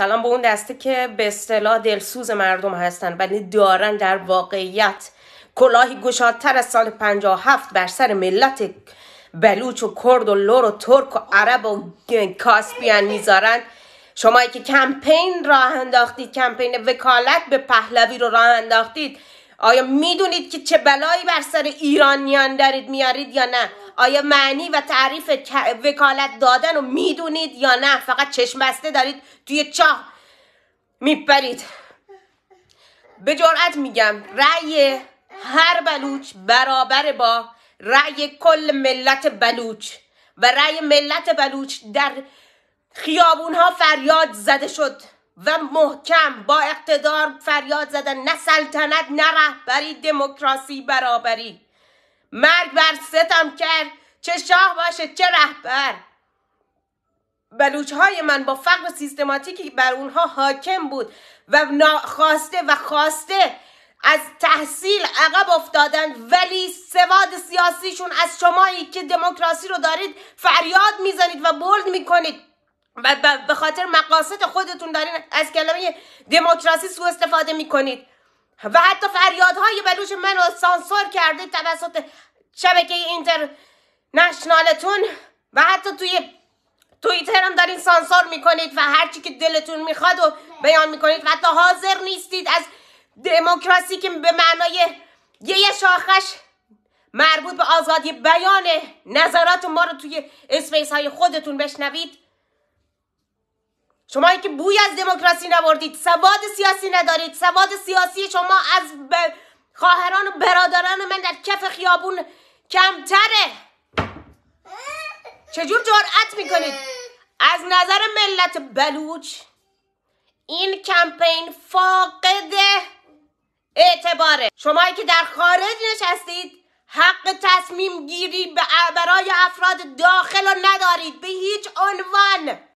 سلام به اون دسته که به اصطلاح دلسوز مردم هستن ولی دارن در واقعیت کلاهی گشادتر از سال 57 بر سر ملت بلوچ و کرد و لور و ترک و عرب و کاسپیان میذارن شما که کمپین راه انداختید کمپین وکالت به پهلوی رو راه انداختید آیا میدونید که چه بلایی بر سر ایرانیان دارید میارید یا نه آیا معنی و تعریف وکالت دادن رو میدونید یا نه فقط چشم بسته دارید توی چاه میپرید به جرأت میگم رأی هر بلوچ برابر با رأی کل ملت بلوچ و رأی ملت بلوچ در خیابون ها فریاد زده شد و محکم با اقتدار فریاد زدن نه سلطنت نه رهبری دموکراسی برابری مرگ بر ستم کرد چه شاه باشه چه رهبر بلوچ های من با فقر سیستماتیکی بر اونها حاکم بود و خواسته و خواسته از تحصیل عقب افتادن ولی سواد سیاسیشون از شمایی که دموکراسی رو دارید فریاد میزنید و بولد میکنید و به خاطر مقاصد خودتون دارین از کلمه دموکراسی سوء استفاده میکنید و حتی فریادهای بلوش من رو سانسور کرده توسط شبکه اینتر نشنالتون و حتی توی توییتر هم دارین سانسور میکنید و هرچی که دلتون میخواد و بیان میکنید و حتی حاضر نیستید از دموکراسی که به معنای یه شاخش مربوط به آزادی بیان نظرات ما رو توی اسپیس های خودتون بشنوید شما که بوی از دموکراسی نبردید سواد سیاسی ندارید سواد سیاسی شما از ب... خواهران و برادران من در کف خیابون کمتره چجور جرأت میکنید از نظر ملت بلوچ این کمپین فاقد اعتباره شمایی که در خارج نشستید حق تصمیم گیری برای افراد داخل رو ندارید به هیچ عنوان